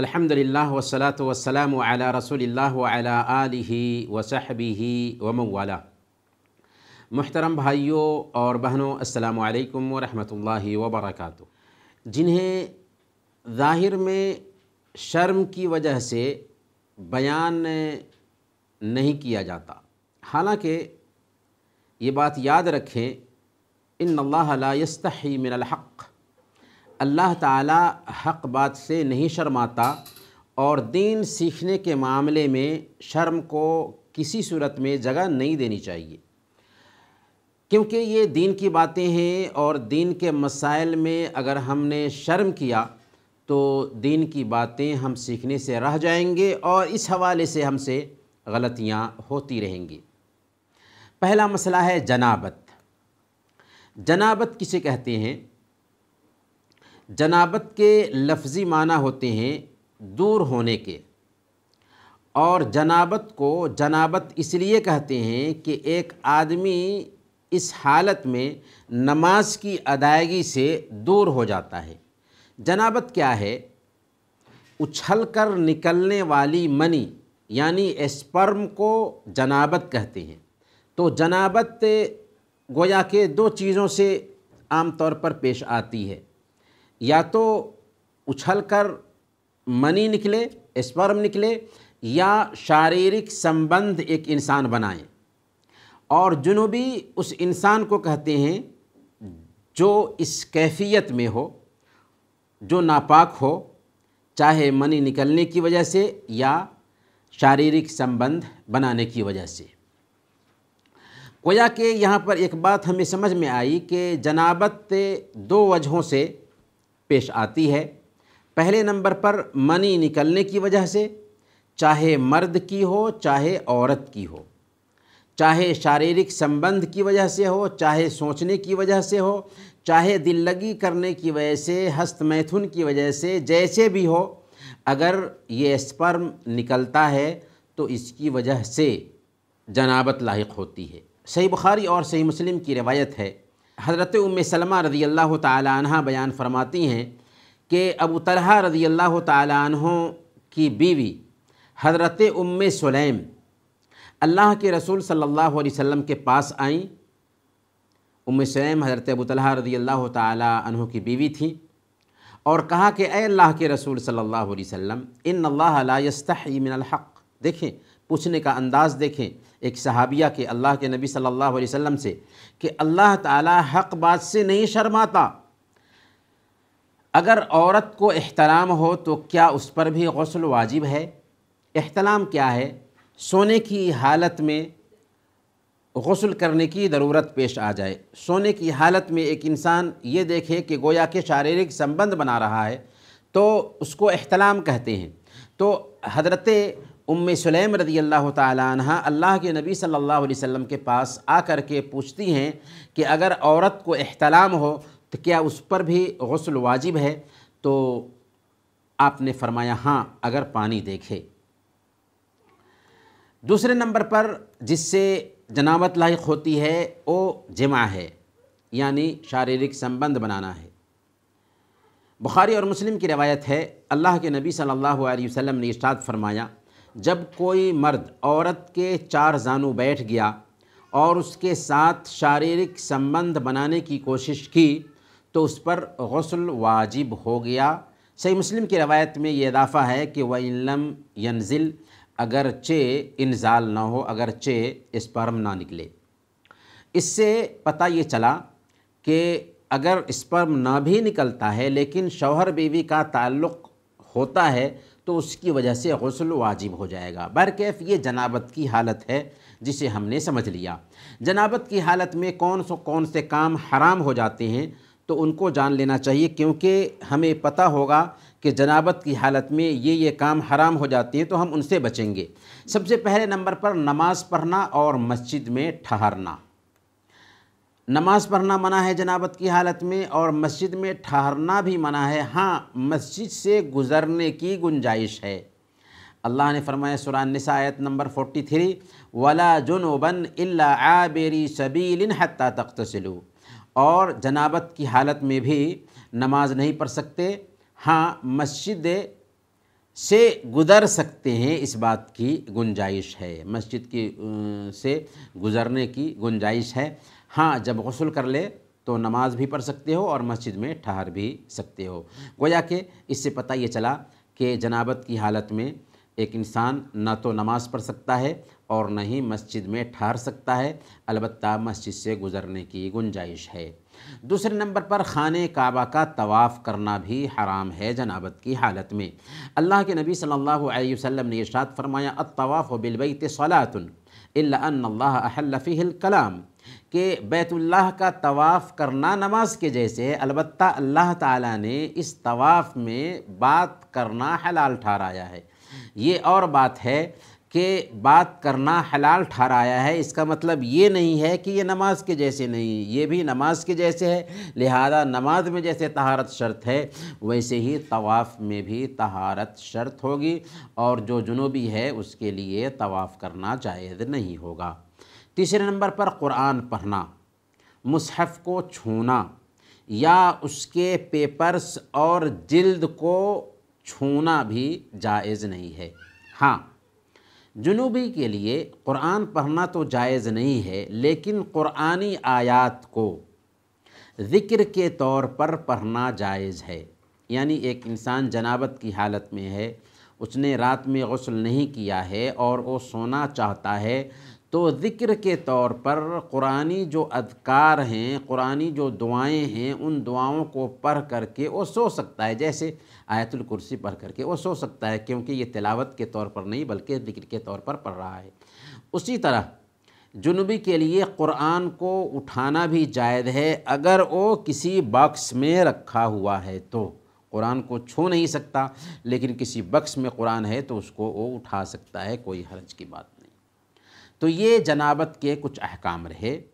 अल्हम्दुलिल्लाह वसलात वसलाम अला रसूलिल्लाह अला आलिही वसहबिही वमवाला मोहतरम भाइयों और बहनों अस्सलाम वालेकुम रहमतुल्लाहि व बरकातहू जिन्हें ज़ाहिर में शर्म की वजह से बयान नहीं किया जाता हालांकि ये बात याद रखें इन अल्लाह ला यस्तही मिनल हक़ अल्लाह ताला हक बात से नहीं शर्माता और दीन सीखने के मामले में शर्म को किसी सूरत में जगह नहीं देनी चाहिए क्योंकि ये दीन की बातें हैं और दीन के मसाइल में अगर हमने शर्म किया तो दीन की बातें हम सीखने से रह जाएंगे और इस हवाले से हमसे गलतियाँ होती रहेंगी पहला मसला है जनाबत जनाबत किसे कहते हैं जनाबत के लफ्ज़ी माना होते हैं दूर होने के और जनाबत को जनाबत इसलिए कहते हैं कि एक आदमी इस हालत में नमाज की अदायगी से दूर हो जाता है जनाबत क्या है उछल कर निकलने वाली मनी यानी एस्पर्म को जनाबत कहते हैं तो जनाबत गोया के दो चीज़ों से आम तौर पर पेश आती है या तो उछल कर मनी निकले स्पर्म निकले या शारीरिक संबंध एक इंसान बनाए और जुनूबी उस इंसान को कहते हैं जो इस कैफियत में हो जो नापाक हो चाहे मनी निकलने की वजह से या शारीरिक संबंध बनाने की वजह से कोया के यहाँ पर एक बात हमें समझ में आई कि जनाबत दो वजहों से पेश आती है पहले नंबर पर मनी निकलने की वजह से चाहे मर्द की हो चाहे औरत की हो चाहे शारीरिक संबंध की वजह से हो चाहे सोचने की वजह से हो चाहे दिल लगी करने की वजह से हस्त मैथुन की वजह से जैसे भी हो अगर ये स्पर्म निकलता है तो इसकी वजह से जनाबत लाइक होती है सही बुखारी और सही मुस्लिम की रिवायत है हज़रत उम सलमा रज़ी अल्लाह तह बयान फरमाती हैं कि अबू तलहा रज़ी अल्लाह तहों की बीवी हज़रत उम सलेम अल्लाह के रसूल सल्लल्लाहु अलैहि वसल्लम के पास आईं उम सलेम हज़रत अबू तलहा रज़ी अल्लाह तहों की बीवी थी और कहा कि अल्लाह के रसूल सल्लल्लाहु अलैहि वसल्लम इन अल्लाह लास्तमिनहक़ देखें पूछने का अंदाज़ देखें एक सहाबिया के अल्लाह के नबी सल्लल्लाहु अलैहि वसल्लम से कि अल्लाह ताला हक बात से नहीं शर्माता अगर औरत को अहतराम हो तो क्या उस पर भी गसल वाजिब है अहतलाम क्या है सोने की हालत में गसल करने की ज़रूरत पेश आ जाए सोने की हालत में एक इंसान ये देखे कि गोया के शारीरिक संबंध बना रहा है तो उसको अहतलाम कहते हैं तो हजरत उम्म सलेम रदी अल्लाह तह अल्लाह के नबी सल्लल्लाहु अलैहि वसल्लम के पास आ कर के पूछती हैं कि अगर औरत को अहतलाम हो तो क्या उस पर भी गसल वाजिब है तो आपने फरमाया हाँ अगर पानी देखे दूसरे नंबर पर जिससे जनावत लाइक़ होती है वो जमा है यानी शारीरिक संबंध बनाना है बुखारी और मुस्लिम की रवायत है अल्लाह के नबी सल्लल्लाहु अलैहि वसल्लम ने इर्शाद फरमाया जब कोई मर्द औरत के चार जानू बैठ गया और उसके साथ शारीरिक संबंध बनाने की कोशिश की तो उस पर गसल वाजिब हो गया सही मुस्लिम की रवायत में ये इजाफ़ा है कि वह इलम यंजिल चे इनजाल ना हो अगर चे इस्पर्म ना निकले इससे पता ये चला कि अगर इस्पर्म ना भी निकलता है लेकिन शौहर बीवी का ताल्लुक़ होता है तो उसकी वजह से गसल वाजिब हो जाएगा बरकैफ़ ये जनाबत की हालत है जिसे हमने समझ लिया जनाबत की हालत में कौन सो कौन से काम हराम हो जाते हैं तो उनको जान लेना चाहिए क्योंकि हमें पता होगा कि जनाबत की हालत में ये ये काम हराम हो जाते हैं तो हम उनसे बचेंगे सबसे पहले नंबर पर नमाज़ पढ़ना और मस्जिद में ठहरना नमाज़ पढ़ना मना है जनाबत की हालत में और मस्जिद में ठहरना भी मना है हाँ मस्जिद से गुज़रने की गुंजाइश है अल्लाह ने फरमाया सुरान निसा आयत नंबर 43 वला जुनोबन इल्ला आबेरी सबीलिन हत्ता तख्तसलू और जनाबत की हालत में भी नमाज नहीं पढ़ सकते हाँ मस्जिद से गुज़र सकते हैं इस बात की गुंजाइश है मस्जिद की से गुज़रने की गुंजाइश है हाँ जब गसल कर ले तो नमाज भी पढ़ सकते हो और मस्जिद में ठहर भी सकते हो गोया के इससे पता ये चला कि जनाबत की हालत में एक इंसान ना तो नमाज़ पढ़ सकता है और न ही मस्जिद में ठहर सकता है अलबत् मस्जिद से गुज़रने की गुंजाइश है दूसरे नंबर पर खान काबा का तवाफ़ करना भी हराम है जनाबत की हालत में अल्लाह के नबी सल्लल्लाहु अलैहि वसल्लम ने इशात फरमाया अतवाफ़ बिलबई सलातुन अल्लाफ़ी कलाम के बैतुल्लाह का तवाफ़ करना नमाज के जैसे अलबत् अल्लाह ताला ने इस तवाफ़ में बात करना हलाल ठहराया है ये और बात है के बात करना हलाल ठहराया है इसका मतलब ये नहीं है कि ये नमाज के जैसे नहीं ये भी नमाज के जैसे है लिहाजा नमाज में जैसे तहारत शर्त है वैसे ही तवाफ़ में भी तहारत शर्त होगी और जो जुनूबी है उसके लिए तवाफ़ करना जायज़ नहीं होगा तीसरे नंबर पर कुरान पढ़ना मुसहफ़ को छूना या उसके पेपर्स और जिल्द को छूना भी जायज़ नहीं है हाँ जुनूबी के लिए कुरान पढ़ना तो जायज़ नहीं है लेकिन कुरानी आयात को ज़िक्र के तौर पर पढ़ना जायज़ है यानी एक इंसान जनाबत की हालत में है उसने रात में गसल नहीं किया है और वो सोना चाहता है तो ज़िक्र के तौर पर कुरानी जो अदकार हैं कुरानी जो दुआएं हैं उन दुआओं को पढ़ करके वो सो सकता है जैसे आयतुल कुर्सी पढ़ करके वो सो सकता है क्योंकि ये तिलावत के तौर पर नहीं बल्कि ज़िक्र के तौर पर पढ़ रहा है उसी तरह जुनूबी के लिए कुरान को उठाना भी जायज़ है अगर वो किसी बॉक्स में रखा हुआ है तो कुरान को छू नहीं सकता लेकिन किसी बक्स में कुरान है तो उसको वो उठा सकता है कोई हर्ज की बात तो ये जनाबत के कुछ अहकाम रहे